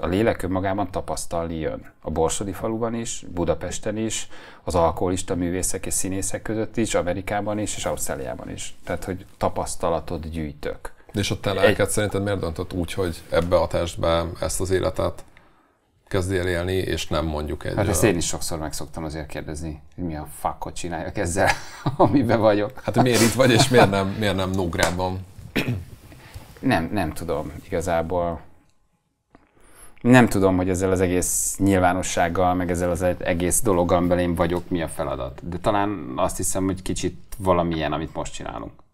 a lélek önmagában tapasztalni jön. A Borsodi faluban is, Budapesten is, az alkoholista művészek és színészek között is, Amerikában is és Ausztráliában is. Tehát, hogy tapasztalatot gyűjtök. És a te lelked Egy... szerinted miért döntött úgy, hogy ebbe a testbe ezt az életet kezdél élni, és nem mondjuk egy... Hát ezt én is sokszor meg szoktam azért kérdezni, hogy mi a fuckot csináljak ezzel, amiben vagyok. Hát miért itt vagy, és miért nem, miért nem Nógrádban? Nem, nem tudom igazából nem tudom, hogy ezzel az egész nyilvánossággal, meg ezzel az egész dologgal, amiben én vagyok, mi a feladat. De talán azt hiszem, hogy kicsit valamilyen, amit most csinálunk.